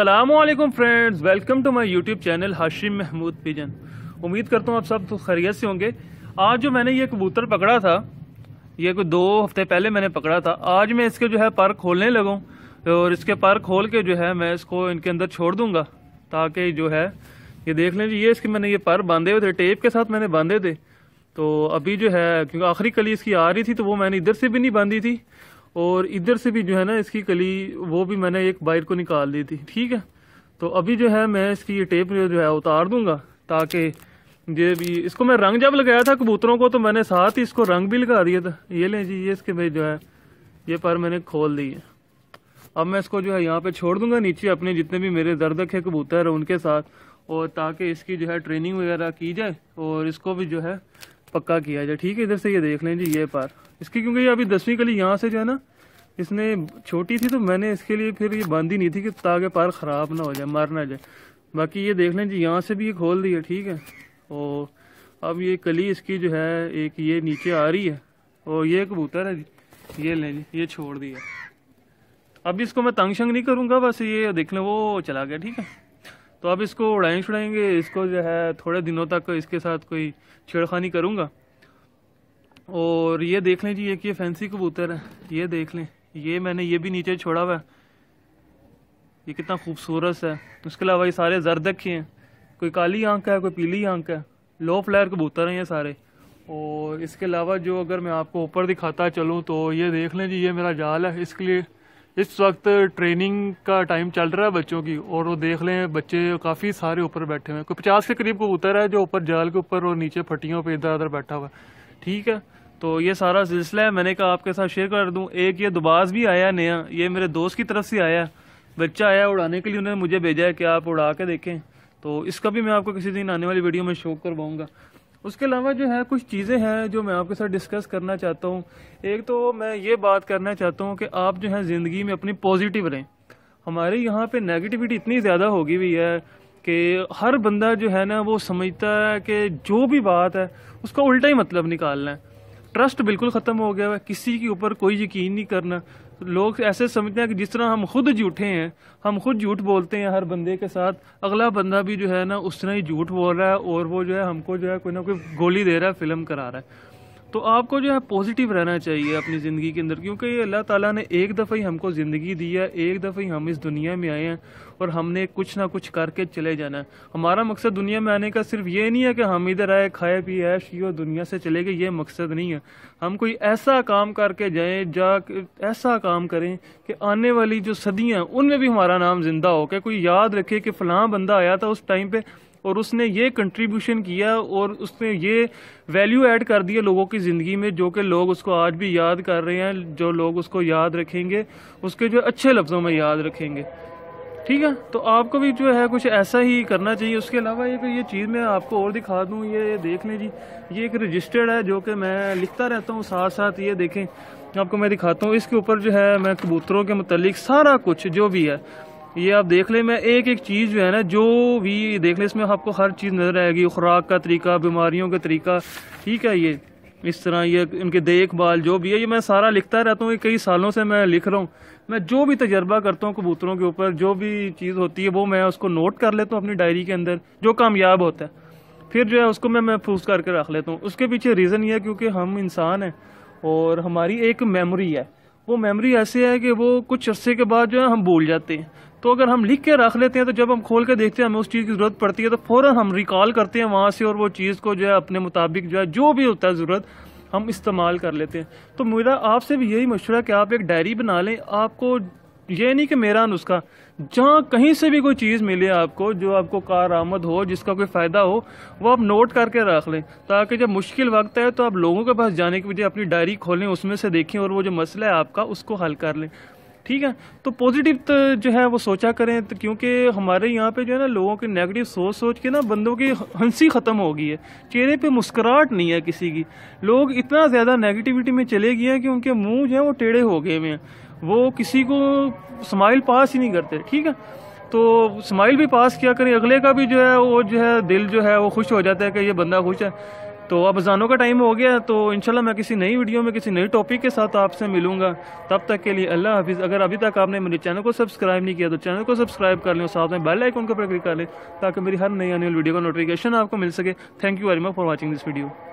अल्लाम friends welcome to my YouTube channel Hashim Mahmood pigeon उम्मीद करता हूँ आप सब तो खैरियत से होंगे आज जो मैंने ये कबूतर पकड़ा था ये कोई दो हफ्ते पहले मैंने पकड़ा था आज मैं इसके जो है पर खोलने लगूँ और इसके पर खोल के जो है मैं इसको इनके अंदर छोड़ दूंगा ताकि जो है ये देख लें ये इसके मैंने ये पर बांधे हुए थे टेप के साथ मैंने बांधे थे तो अभी जो है क्योंकि आखिरी कली इसकी आ रही थी तो वो मैंने इधर से भी नहीं बांधी थी और इधर से भी जो है ना इसकी कली वो भी मैंने एक बाइक को निकाल दी थी ठीक है तो अभी जो है मैं इसकी ये टेप जो है उतार दूंगा ताकि ये भी इसको मैं रंग जब लगाया था कबूतरों को तो मैंने साथ ही इसको रंग भी लगा दिया था ये लें जी ये इसके भाई जो है ये पर मैंने खोल दी है अब मैं इसको जो है यहाँ पे छोड़ दूंगा नीचे अपने जितने भी मेरे दर्दक है कबूतर उनके साथ और ताकि इसकी जो है ट्रेनिंग वगैरह की जाए और इसको भी जो है पक्का किया जाए ठीक है इधर से ये देख लें जी ये पार इसकी क्योंकि अभी दसवीं कली यहाँ से जो है ना इसने छोटी थी तो मैंने इसके लिए फिर ये बांधी नहीं थी कि ताकि पार ख़राब ना हो जाए मार ना जाए बाकी ये देख लें जी यहाँ से भी ये खोल दी है ठीक है और अब ये कली इसकी जो है एक ये नीचे आ रही है और ये कबूतर है जी ये लें जी ये छोड़ दिया अब इसको मैं तंग शंग नहीं करूँगा बस ये देख लें वो चला गया ठीक है तो अब इसको उड़ाएँ छुड़ाएंगे इसको जो है थोड़े दिनों तक इसके साथ कोई छेड़खानी करूँगा और ये देख लें जी एक ये फैंसी कबूतर है ये देख लें ये मैंने ये भी नीचे छोड़ा हुआ है ये कितना खूबसूरत है उसके अलावा ये सारे जर दखे हैं कोई काली आंख है कोई पीली आंख है लो फ्लायर कबूतर हैं ये सारे और इसके अलावा जो अगर मैं आपको ऊपर दिखाता चलूँ तो ये देख लें जी ये मेरा जाल है इसके लिए इस वक्त ट्रेनिंग का टाइम चल रहा है बच्चों की और वो देख लें बच्चे काफ़ी सारे ऊपर बैठे हुए हैं कोई पचास के करीब कबूतर है जो ऊपर जाल के ऊपर और नीचे फटियों पर इधर उधर बैठा हुआ है ठीक है तो ये सारा सिलसिला है मैंने कहा आपके साथ शेयर कर दूं एक ये दुबाज भी आया नया ये मेरे दोस्त की तरफ से आया बच्चा आया उड़ाने के लिए उन्होंने मुझे भेजा है कि आप उड़ा के देखें तो इसका भी मैं आपको किसी दिन आने वाली वीडियो में शो करवाऊँगा उसके अलावा जो है कुछ चीज़ें हैं जो मैं आपके साथ डिस्कस करना चाहता हूँ एक तो मैं ये बात करना चाहता हूँ कि आप जो है ज़िंदगी में अपनी पॉजिटिव रहें हमारे यहाँ पे नेगेटिविटी इतनी ज़्यादा होगी हुई है कि हर बंदा जो है ना वो समझता है कि जो भी बात है उसका उल्टा ही मतलब निकालना है ट्रस्ट बिल्कुल ख़त्म हो गया है किसी के ऊपर कोई यकीन नहीं करना लोग ऐसे समझते हैं कि जिस तरह हम खुद झूठे हैं हम खुद झूठ बोलते हैं हर बंदे के साथ अगला बंदा भी जो है ना उस तरह ही झूठ बोल रहा है और वो जो है हमको जो है कोई ना कोई गोली दे रहा है फिल्म करा रहा है तो आपको जो है पॉजिटिव रहना चाहिए अपनी ज़िंदगी के अंदर क्योंकि अल्लाह ताला ने एक दफ़ा ही हमको ज़िंदगी दी है एक दफ़ा ही हम इस दुनिया में आए हैं और हमने कुछ ना कुछ करके चले जाना है हमारा मकसद दुनिया में आने का सिर्फ ये नहीं है कि हम इधर आए खाए पिए ऐश और दुनिया से चले गए ये मकसद नहीं है हम कोई ऐसा काम करके जाए जा ऐसा काम करें कि आने वाली जो सदियाँ उनमें भी हमारा नाम ज़िंदा हो क्या कोई याद रखे कि फ़लाँ बंदा आया था उस टाइम पर और उसने ये कंट्रीब्यूशन किया और उसने ये वैल्यू ऐड कर दिया लोगों की ज़िंदगी में जो कि लोग उसको आज भी याद कर रहे हैं जो लोग उसको याद रखेंगे उसके जो अच्छे लफ्ज़ों में याद रखेंगे ठीक है तो आपको भी जो है कुछ ऐसा ही करना चाहिए उसके अलावा एक ये चीज़ मैं आपको और दिखा दूँ ये देख लें जी ये एक रजिस्टर्ड है जो कि मैं लिखता रहता हूँ साथ साथ ये देखें आपको मैं दिखाता हूँ इसके ऊपर जो है मैं कबूतरों के मतलब सारा कुछ जो भी है ये आप देख लें मैं एक एक चीज़ जो है ना जो भी देख लें इसमें आपको हर चीज़ नज़र आएगी खुराक का तरीका बीमारियों का तरीका ठीक है ये इस तरह ये इनके देखभाल जो भी है ये मैं सारा लिखता रहता हूँ कई सालों से मैं लिख रहा हूँ मैं जो भी तजर्बा करता हूँ कबूतरों के ऊपर जो भी चीज़ होती है वो मैं उसको नोट कर लेता हूँ अपनी डायरी के अंदर जो कामयाब होता है फिर जो है उसको मैं महफूज करके रख लेता हूँ उसके पीछे रीज़न ये है क्योंकि हम इंसान हैं और हमारी एक मेमोरी है वो मेमोरी ऐसी है कि वो कुछ अरसे के बाद जो है हम भूल जाते हैं तो अगर हम लिख के रख लेते हैं तो जब हम खोल के देखते हैं हमें उस चीज़ की ज़रूरत पड़ती है तो फ़ौर हम रिकॉल करते हैं वहाँ से और वो चीज़ को जो है अपने मुताबिक जो है जो भी होता है ज़रूरत हम इस्तेमाल कर लेते हैं तो मेरा आपसे भी यही मशवरा कि आप एक डायरी बना लें आपको ये नहीं कि मेरा नुस्खा जहाँ कहीं से भी कोई चीज़ मिले आपको जो आपको कार आमद हो जिसका कोई फ़ायदा हो वो आप नोट करके रख लें ताकि जब मुश्किल वक्त है तो आप लोगों के पास जाने की बजाय अपनी डायरी खोलें उसमें से देखें और वो जो मसला है आपका उसको हल कर लें ठीक है तो पॉजिटिव तो जो है वो सोचा करें तो क्योंकि हमारे यहाँ पे जो है ना लोगों के नेगेटिव सोच सोच के ना बंदों की हंसी ख़त्म हो गई है चेहरे पे मुस्कुराहट नहीं है किसी की लोग इतना ज़्यादा नेगेटिविटी में चले गए हैं कि उनके मुंह जो है वो टेढ़े हो गए हुए हैं वो किसी को स्माइल पास ही नहीं करते ठीक है तो स्माइल भी पास किया करें अगले का भी जो है वो जो है दिल जो है वो खुश हो जाता है कि ये बंदा खुश है तो अब अजानों का टाइम हो गया तो इंशाल्लाह मैं किसी नई वीडियो में किसी नई टॉपिक के साथ आपसे मिलूंगा तब तक के लिए अल्लाह हाफिज़ अगर अभी तक आपने मेरे चैनल को सब्सक्राइब नहीं किया तो चैनल को सब्सक्राइब कर लें और साथ में बेल आइकन को पर क्लिक कर लें ताकि मेरी हर नई आने वाली वीडियो का नोटिफिकेशन आपको मिल सके thank you very much for watching this video